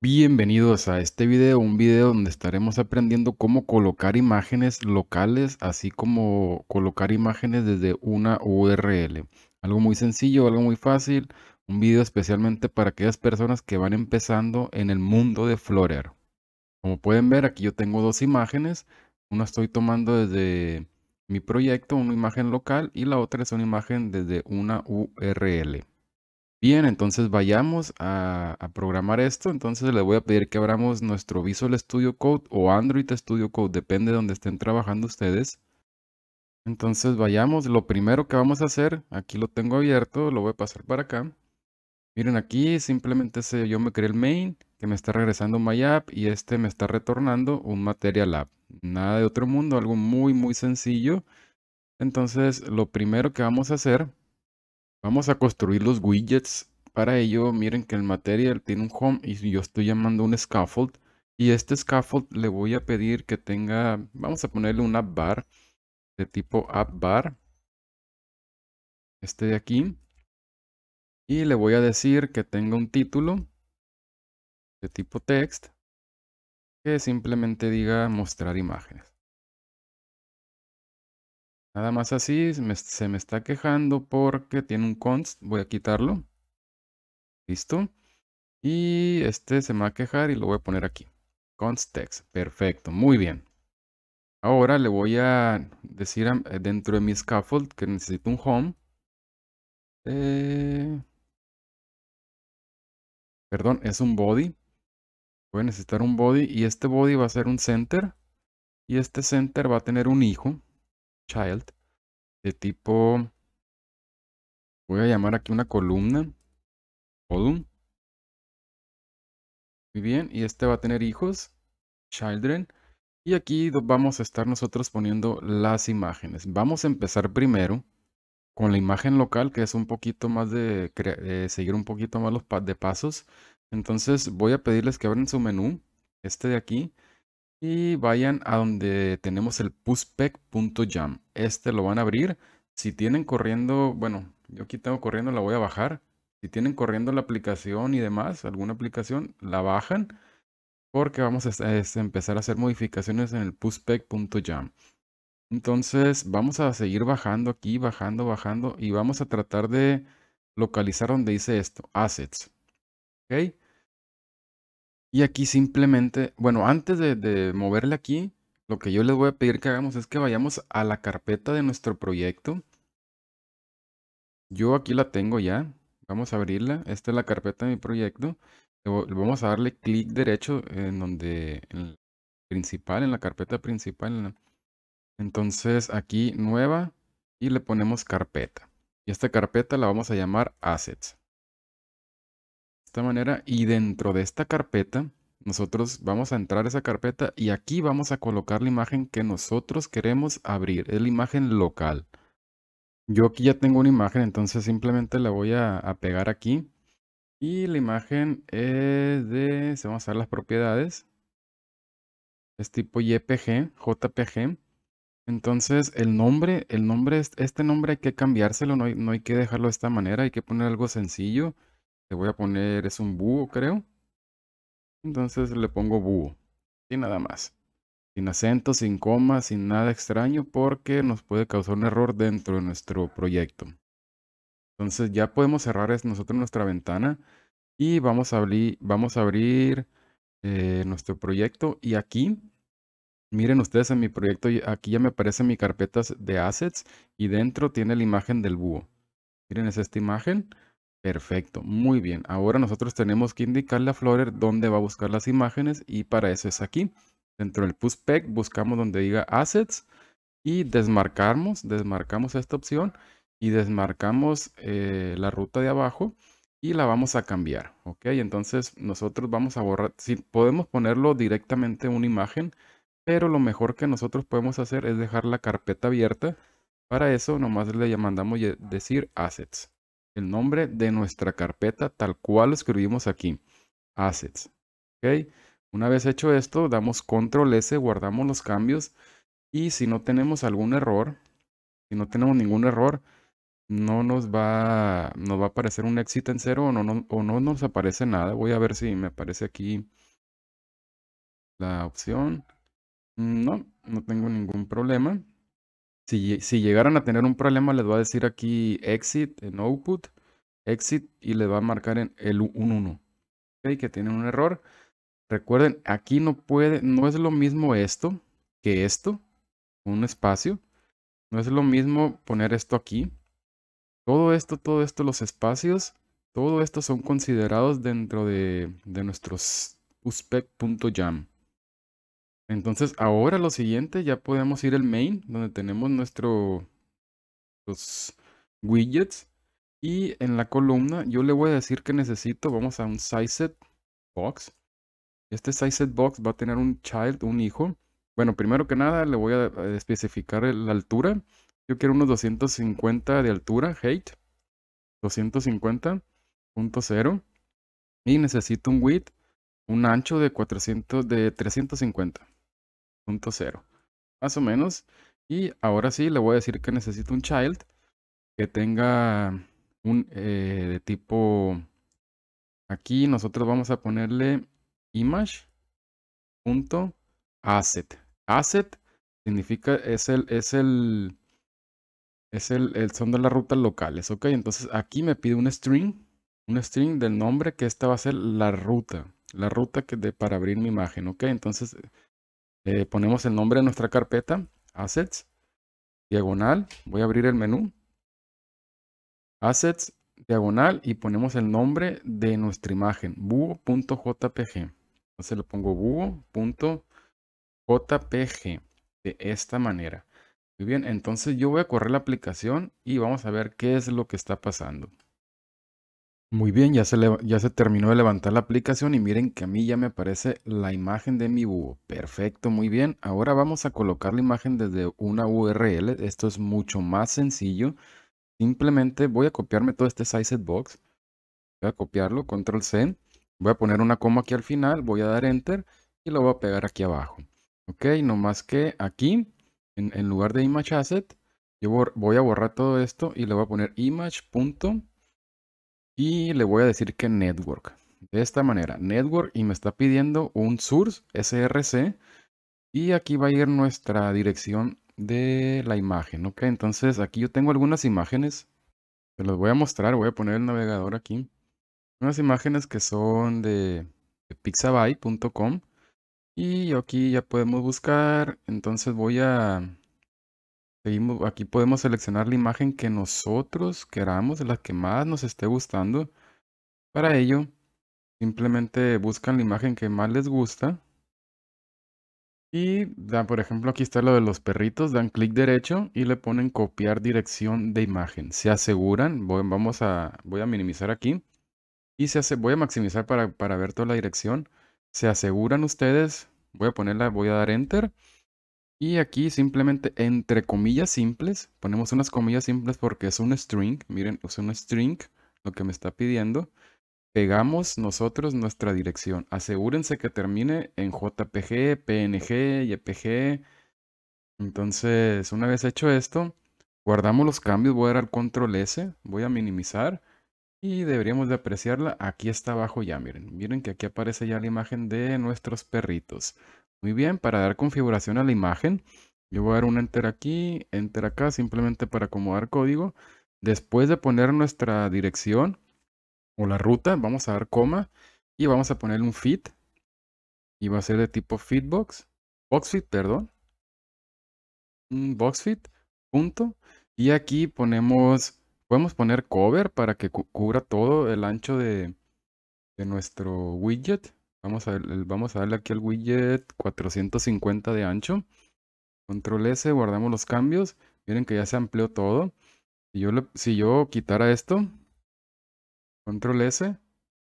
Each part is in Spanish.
Bienvenidos a este video, un video donde estaremos aprendiendo cómo colocar imágenes locales, así como colocar imágenes desde una URL. Algo muy sencillo, algo muy fácil, un video especialmente para aquellas personas que van empezando en el mundo de florear Como pueden ver, aquí yo tengo dos imágenes, una estoy tomando desde mi proyecto, una imagen local, y la otra es una imagen desde una URL. Bien, entonces vayamos a, programar esto. Entonces le voy a pedir que abramos nuestro Visual Studio Code o Android Studio Code, depende de donde estén trabajando ustedes. Entonces vayamos, lo primero que vamos a hacer, aquí lo tengo abierto, lo voy a pasar para acá. Miren aquí, simplemente yo me creé el main, que me está regresando my app y este me está retornando un material app. Nada de otro mundo, algo muy muy sencillo. Entonces lo primero que vamos a hacer Vamos a construir los widgets. Para ello, miren que el material tiene un home y yo estoy llamando un scaffold. Y este scaffold le voy a pedir que tenga, vamos a ponerle un app bar de tipo app bar. Este de aquí. Y le voy a decir que tenga un título de tipo text que simplemente diga mostrar imágenes. Nada más así, se me está quejando porque tiene un const. Voy a quitarlo. Listo. Y este se me va a quejar y lo voy a poner aquí. Const text. Perfecto. Muy bien. Ahora le voy a decir eh, dentro de mi scaffold que necesito un home. Eh, perdón, es un body. Voy a necesitar un body y este body va a ser un center. Y este center va a tener un hijo child de tipo, voy a llamar aquí una columna, column. Muy bien, y este va a tener hijos, children. Y aquí vamos a estar nosotros poniendo las imágenes. Vamos a empezar primero con la imagen local, que es un poquito más de, seguir un poquito más los de pasos. Entonces voy a pedirles que abran su menú, este de aquí, y vayan a donde tenemos el puspec.jam. Este lo van a abrir. Si tienen corriendo, bueno, yo aquí tengo corriendo, la voy a bajar. Si tienen corriendo la aplicación y demás, alguna aplicación, la bajan. Porque vamos a este, empezar a hacer modificaciones en el pushpack.jam. Entonces vamos a seguir bajando aquí, bajando, bajando. Y vamos a tratar de localizar donde dice esto, assets. ¿Ok? Y aquí simplemente, bueno, antes de, moverle aquí, lo que yo les voy a pedir que hagamos es que vayamos a la carpeta de nuestro proyecto. Yo aquí la tengo ya. Vamos a abrirla. Esta es la carpeta de mi proyecto. Vamos a darle clic derecho en donde, principal, en la carpeta principal. Entonces aquí nueva y le ponemos carpeta. Y esta carpeta la vamos a llamar assets manera y dentro de esta carpeta nosotros vamos a entrar a esa carpeta y aquí vamos a colocar la imagen que nosotros queremos abrir, es la imagen local. Yo aquí ya tengo una imagen, entonces simplemente la voy a, pegar aquí. Y la imagen es de, se vamos a hacer las propiedades, es tipo JPG, JPG. Entonces el nombre, el nombre, este nombre hay que cambiárselo, no no hay que dejarlo de esta manera, hay que poner algo sencillo voy a poner, es un búho creo. Entonces le pongo búho. Y nada más. Sin acento, sin coma, sin nada extraño porque nos puede causar un error dentro de nuestro proyecto. Entonces ya podemos cerrar nosotros nuestra ventana y vamos a, abrir, vamos a abrir eh, nuestro proyecto y aquí Miren ustedes en mi proyecto, aquí ya me aparece mi carpetas de assets y dentro tiene la imagen del búho. Miren, es esta imagen. Perfecto, muy bien. Ahora nosotros tenemos que indicarle a Flutter dónde va a buscar las imágenes y para eso es aquí. Dentro del PushPack buscamos donde diga Assets y desmarcamos, desmarcamos esta opción y desmarcamos eh, la ruta de abajo y la vamos a cambiar. Ok, entonces nosotros vamos a borrar, si sí, podemos ponerlo directamente en una imagen, pero lo mejor que nosotros podemos hacer es dejar la carpeta abierta. Para eso nomás le mandamos decir Assets el nombre de nuestra carpeta tal cual escribimos aquí, assets. ¿Okay? Una vez hecho esto, damos control S, guardamos los cambios y si no tenemos algún error, si no tenemos ningún error, no nos va, nos va a aparecer un éxito en cero o no, no, o no nos aparece nada. Voy a ver si me aparece aquí la opción. Mm, no, no tengo ningún problema. Si, llegaran a tener un problema, les va a decir aquí exit en output, exit y les va a marcar en el 1-1. que tienen un error. Recuerden, aquí no puede, no es lo mismo esto que esto, un espacio. No es lo mismo poner esto aquí. Todo esto, todo esto, los espacios, todo esto son considerados dentro de, de nuestros uspec.jam. Entonces, ahora lo siguiente, ya podemos ir al main, donde tenemos nuestro, los widgets. Y en la columna, yo le voy a decir que necesito, vamos a un size set box. Este size set box va a tener un child, un hijo. Bueno, primero que nada, le voy a especificar la altura. Yo quiero unos 250 de altura, height. 250.0. Y necesito un width, un ancho de 400, de 350. Más o menos. Y ahora sí, le voy a decir que necesito un child que tenga un eh, de tipo... Aquí nosotros vamos a ponerle image.asset. Asset significa, es el, es el, es el, el, son de las rutas locales, ¿ok? Entonces aquí me pide un string, un string del nombre que esta va a ser la ruta, la ruta que de, para abrir mi imagen, ¿ok? Entonces eh, ponemos el nombre de nuestra carpeta, assets, diagonal, voy a abrir el menú, assets, diagonal y ponemos el nombre de nuestra imagen, búho.jpg. Entonces le pongo jpg de esta manera. Muy bien, entonces yo voy a correr la aplicación y vamos a ver qué es lo que está pasando. Muy bien, ya se, terminó de levantar la aplicación y miren que a mí ya me aparece la imagen de mi búho. Perfecto, muy bien. Ahora vamos a colocar la imagen desde una URL. Esto es mucho más sencillo. Simplemente voy a copiarme todo este size box. Voy a copiarlo, control C. Voy a poner una coma aquí al final, voy a dar enter y lo voy a pegar aquí abajo. Ok, no más que aquí, en, lugar de image asset, yo voy a borrar todo esto y le voy a poner image y le voy a decir que network. De esta manera, network y me está pidiendo un source src y aquí va a ir nuestra dirección de la imagen, ¿ok? Entonces aquí yo tengo algunas imágenes, se las voy a mostrar, voy a poner el navegador aquí. Unas imágenes que son de, de pixabay.com y aquí ya podemos buscar, entonces voy a aquí podemos seleccionar la imagen que nosotros queramos, la que más nos esté gustando. Para ello, simplemente buscan la imagen que más les gusta. Y dan, por ejemplo, aquí está lo de los perritos, dan clic derecho y le ponen copiar dirección de imagen. Se aseguran, voy, vamos a, voy a minimizar aquí y se hace, voy a maximizar para, para ver toda la dirección. Se aseguran ustedes, voy a ponerla, voy a dar enter y aquí simplemente entre comillas simples, ponemos unas comillas simples porque es un string, miren, es un string lo que me está pidiendo. Pegamos nosotros nuestra dirección. Asegúrense que termine en JPG, PNG, YPG. E Entonces, una vez hecho esto, guardamos los cambios, voy a dar al control S, voy a minimizar y deberíamos de apreciarla. Aquí está abajo ya, miren, miren que aquí aparece ya la imagen de nuestros perritos. Muy bien, para dar configuración a la imagen, yo voy a dar un enter aquí, enter acá, simplemente para acomodar código. Después de poner nuestra dirección o la ruta, vamos a dar coma y vamos a poner un fit. Y va a ser de tipo fitbox, boxfit, perdón. Boxfit, punto. Y aquí ponemos, podemos poner cover para que cubra todo el ancho de nuestro widget. Vamos a, darle aquí al widget 450 de ancho. Control S, guardamos los cambios. Miren que ya se amplió todo. Si yo, si yo quitara esto, control S,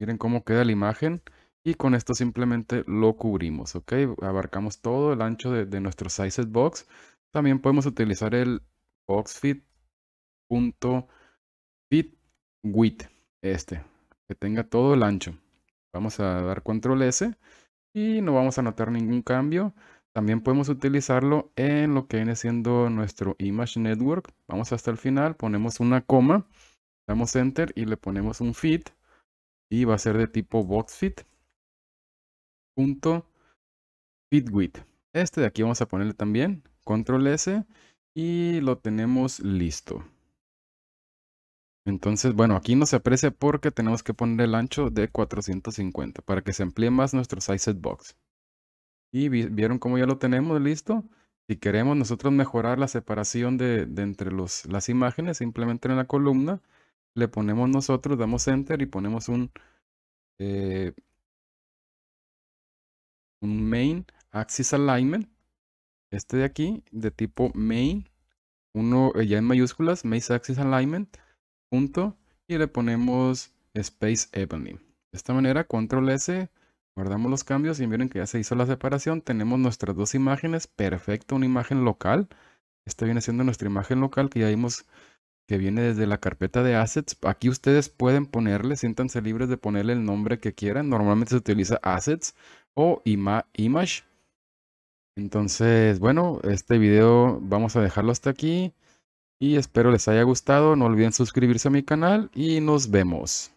miren cómo queda la imagen. Y con esto simplemente lo cubrimos, ¿ok? Abarcamos todo el ancho de, de nuestro sized box. También podemos utilizar el boxfit.fit width, este, que tenga todo el ancho. Vamos a dar control S y no vamos a notar ningún cambio. También podemos utilizarlo en lo que viene siendo nuestro Image Network. Vamos hasta el final, ponemos una coma, damos Enter y le ponemos un fit y va a ser de tipo box fit punto fit width. Este de aquí vamos a ponerle también control S y lo tenemos listo. Entonces, bueno, aquí no se aprecia porque tenemos que poner el ancho de 450 para que se amplíe más nuestro size box. Y vieron cómo ya lo tenemos listo. Si queremos nosotros mejorar la separación de, entre las imágenes, simplemente en la columna, le ponemos nosotros, damos enter y ponemos un, eh, un main axis alignment. Este de aquí, de tipo main, uno eh, ya en mayúsculas, main axis alignment y le ponemos Space ebony De esta manera, control S, guardamos los cambios y miren que ya se hizo la separación. Tenemos nuestras dos imágenes, perfecto, una imagen local. Esta viene siendo nuestra imagen local que ya vimos que viene desde la carpeta de assets. Aquí ustedes pueden ponerle, siéntanse libres de ponerle el nombre que quieran. Normalmente se utiliza assets o image. Entonces, bueno, este video vamos a dejarlo hasta aquí. Y espero les haya gustado. No olviden suscribirse a mi canal y nos vemos.